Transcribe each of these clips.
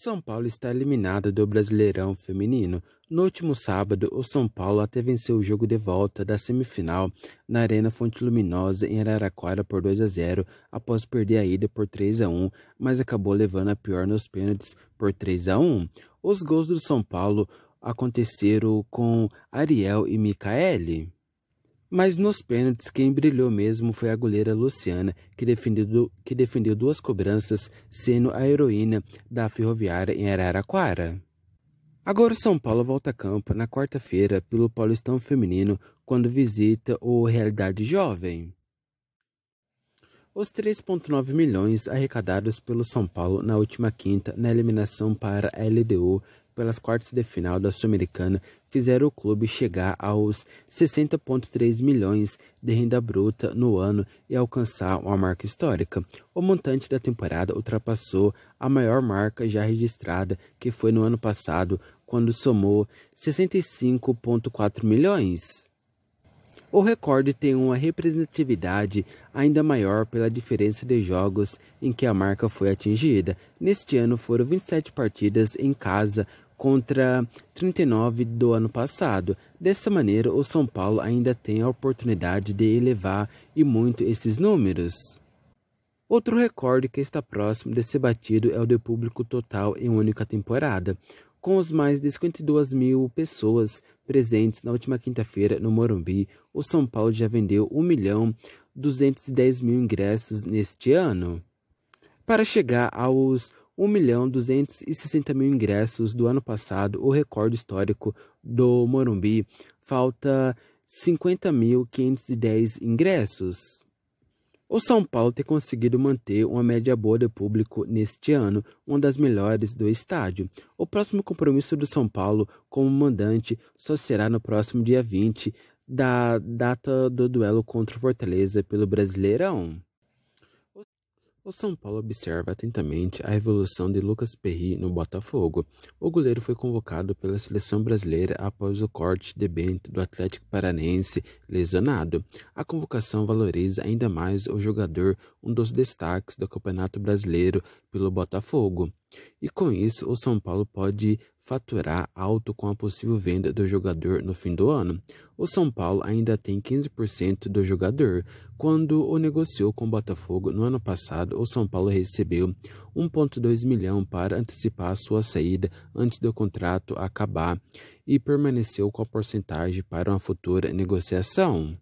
São Paulo está eliminado do Brasileirão Feminino. No último sábado, o São Paulo até venceu o jogo de volta da semifinal na Arena Fonte Luminosa em Araraquara por 2 a 0, após perder a ida por 3 a 1, mas acabou levando a pior nos pênaltis por 3 a 1. Os gols do São Paulo aconteceram com Ariel e Micaele. Mas nos pênaltis, quem brilhou mesmo foi a goleira Luciana, que defendeu, que defendeu duas cobranças, sendo a heroína da Ferroviária em Araraquara. Agora o São Paulo volta a campo na quarta-feira pelo Paulistão Feminino, quando visita o Realidade Jovem. Os 3,9 milhões arrecadados pelo São Paulo na última quinta na eliminação para a LDU pelas quartas de final da Sul-Americana fizeram o clube chegar aos 60,3 milhões de renda bruta no ano e alcançar uma marca histórica. O montante da temporada ultrapassou a maior marca já registrada, que foi no ano passado, quando somou 65,4 milhões. O recorde tem uma representatividade ainda maior pela diferença de jogos em que a marca foi atingida. Neste ano foram 27 partidas em casa, contra 39 do ano passado. Dessa maneira, o São Paulo ainda tem a oportunidade de elevar e muito esses números. Outro recorde que está próximo de ser batido é o de público total em única temporada, com os mais de 52 mil pessoas presentes na última quinta-feira no Morumbi, o São Paulo já vendeu 1 milhão 210 mil ingressos neste ano. Para chegar aos 1 milhão 260 mil ingressos do ano passado, o recorde histórico do Morumbi. Falta 50.510 ingressos. O São Paulo tem conseguido manter uma média boa de público neste ano, uma das melhores do estádio. O próximo compromisso do São Paulo como mandante só será no próximo dia 20, da data do duelo contra o Fortaleza pelo Brasileirão. O São Paulo observa atentamente a evolução de Lucas Perry no Botafogo. O goleiro foi convocado pela seleção brasileira após o corte de Bento do Atlético Paranense lesionado. A convocação valoriza ainda mais o jogador, um dos destaques do Campeonato Brasileiro pelo Botafogo. E com isso, o São Paulo pode faturar alto com a possível venda do jogador no fim do ano. O São Paulo ainda tem 15% do jogador. Quando o negociou com o Botafogo no ano passado, o São Paulo recebeu 1,2 milhão para antecipar sua saída antes do contrato acabar e permaneceu com a porcentagem para uma futura negociação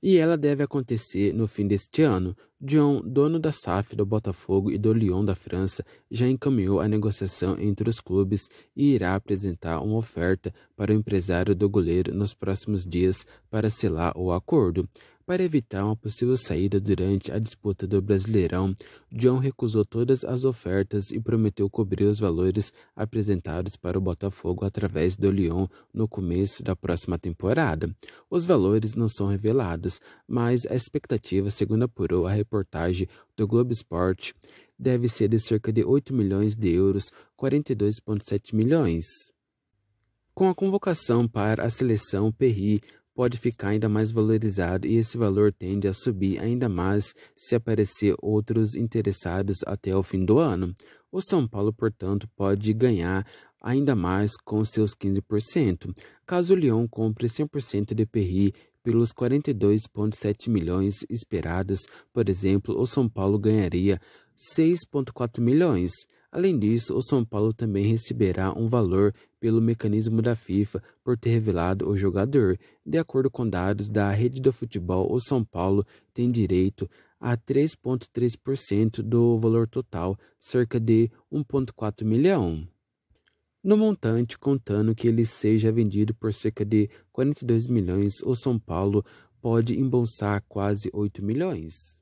e ela deve acontecer no fim deste ano. Dion, dono da SAF do Botafogo e do Lyon da França, já encaminhou a negociação entre os clubes e irá apresentar uma oferta para o empresário do goleiro nos próximos dias para selar o acordo. Para evitar uma possível saída durante a disputa do Brasileirão, John recusou todas as ofertas e prometeu cobrir os valores apresentados para o Botafogo através do Lyon no começo da próxima temporada. Os valores não são revelados, mas a expectativa, segundo apurou a reportagem do Globo Esporte deve ser de cerca de 8 milhões de euros, 42,7 milhões. Com a convocação para a seleção, Perry pode ficar ainda mais valorizado e esse valor tende a subir ainda mais se aparecer outros interessados até o fim do ano. O São Paulo, portanto, pode ganhar ainda mais com seus 15%, caso o Lyon compre 100% de Perry pelos 42,7 milhões esperados, por exemplo, o São Paulo ganharia 6,4 milhões. Além disso, o São Paulo também receberá um valor pelo mecanismo da FIFA por ter revelado o jogador. De acordo com dados da rede do futebol, o São Paulo tem direito a 3,3% do valor total, cerca de 1,4 milhão no montante, contando que ele seja vendido por cerca de 42 milhões, o São Paulo pode embolsar quase 8 milhões.